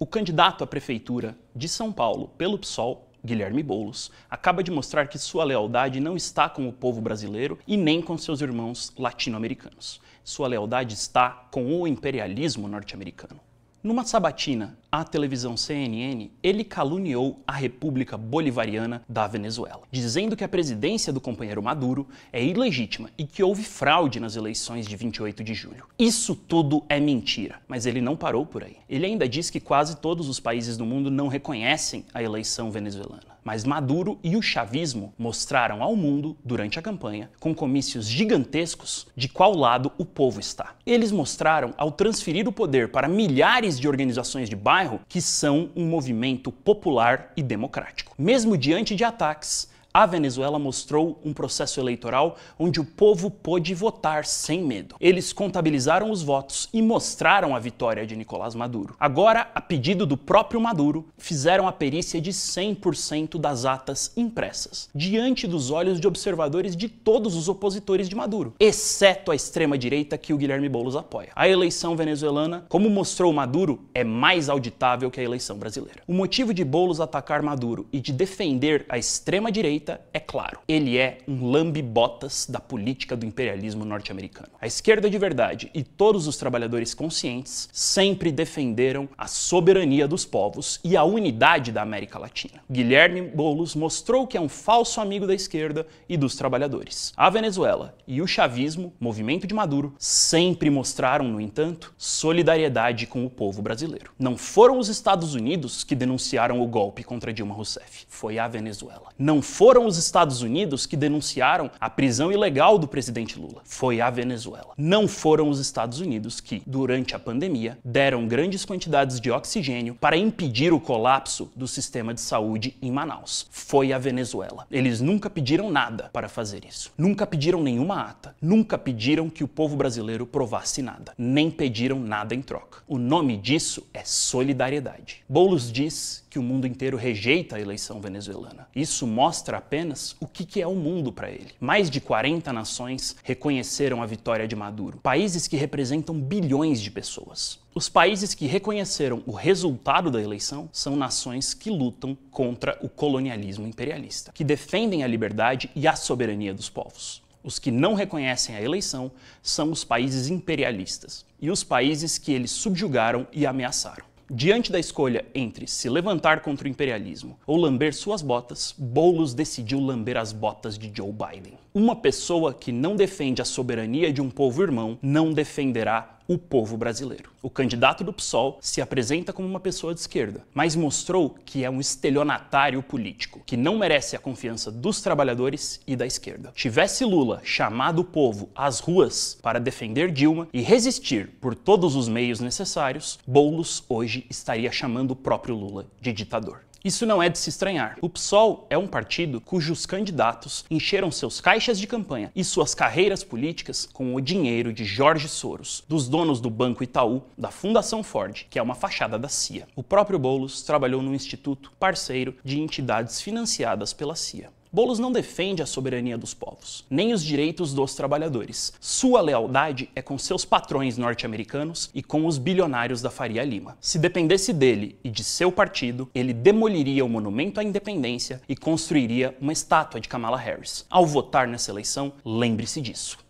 O candidato à prefeitura de São Paulo pelo PSOL, Guilherme Boulos, acaba de mostrar que sua lealdade não está com o povo brasileiro e nem com seus irmãos latino-americanos. Sua lealdade está com o imperialismo norte-americano. Numa sabatina à televisão CNN, ele caluniou a República Bolivariana da Venezuela, dizendo que a presidência do companheiro Maduro é ilegítima e que houve fraude nas eleições de 28 de julho. Isso tudo é mentira, mas ele não parou por aí. Ele ainda diz que quase todos os países do mundo não reconhecem a eleição venezuelana mas Maduro e o chavismo mostraram ao mundo, durante a campanha, com comícios gigantescos, de qual lado o povo está. Eles mostraram ao transferir o poder para milhares de organizações de bairro que são um movimento popular e democrático. Mesmo diante de ataques, a Venezuela mostrou um processo eleitoral onde o povo pôde votar sem medo. Eles contabilizaram os votos e mostraram a vitória de Nicolás Maduro. Agora, a pedido do próprio Maduro, fizeram a perícia de 100% das atas impressas, diante dos olhos de observadores de todos os opositores de Maduro, exceto a extrema-direita que o Guilherme Boulos apoia. A eleição venezuelana, como mostrou Maduro, é mais auditável que a eleição brasileira. O motivo de Boulos atacar Maduro e de defender a extrema-direita direita, é claro, ele é um lambi botas da política do imperialismo norte-americano. A esquerda de verdade e todos os trabalhadores conscientes sempre defenderam a soberania dos povos e a unidade da América Latina. Guilherme Boulos mostrou que é um falso amigo da esquerda e dos trabalhadores. A Venezuela e o chavismo, movimento de Maduro, sempre mostraram, no entanto, solidariedade com o povo brasileiro. Não foram os Estados Unidos que denunciaram o golpe contra Dilma Rousseff, foi a Venezuela. Não foram foram os Estados Unidos que denunciaram a prisão ilegal do presidente Lula. Foi a Venezuela. Não foram os Estados Unidos que, durante a pandemia, deram grandes quantidades de oxigênio para impedir o colapso do sistema de saúde em Manaus. Foi a Venezuela. Eles nunca pediram nada para fazer isso. Nunca pediram nenhuma ata. Nunca pediram que o povo brasileiro provasse nada. Nem pediram nada em troca. O nome disso é solidariedade. Boulos diz que o mundo inteiro rejeita a eleição venezuelana. Isso mostra apenas o que é o mundo para ele. Mais de 40 nações reconheceram a vitória de Maduro, países que representam bilhões de pessoas. Os países que reconheceram o resultado da eleição são nações que lutam contra o colonialismo imperialista, que defendem a liberdade e a soberania dos povos. Os que não reconhecem a eleição são os países imperialistas e os países que eles subjugaram e ameaçaram. Diante da escolha entre se levantar contra o imperialismo ou lamber suas botas, Boulos decidiu lamber as botas de Joe Biden. Uma pessoa que não defende a soberania de um povo irmão não defenderá o povo brasileiro. O candidato do PSOL se apresenta como uma pessoa de esquerda, mas mostrou que é um estelionatário político, que não merece a confiança dos trabalhadores e da esquerda. Tivesse Lula chamado o povo às ruas para defender Dilma e resistir por todos os meios necessários, Boulos hoje estaria chamando o próprio Lula de ditador. Isso não é de se estranhar. O PSOL é um partido cujos candidatos encheram seus caixas de campanha e suas carreiras políticas com o dinheiro de Jorge Soros, dos donos do Banco Itaú, da Fundação Ford, que é uma fachada da CIA. O próprio Boulos trabalhou num instituto parceiro de entidades financiadas pela CIA. Boulos não defende a soberania dos povos, nem os direitos dos trabalhadores. Sua lealdade é com seus patrões norte-americanos e com os bilionários da Faria Lima. Se dependesse dele e de seu partido, ele demoliria o monumento à independência e construiria uma estátua de Kamala Harris. Ao votar nessa eleição, lembre-se disso.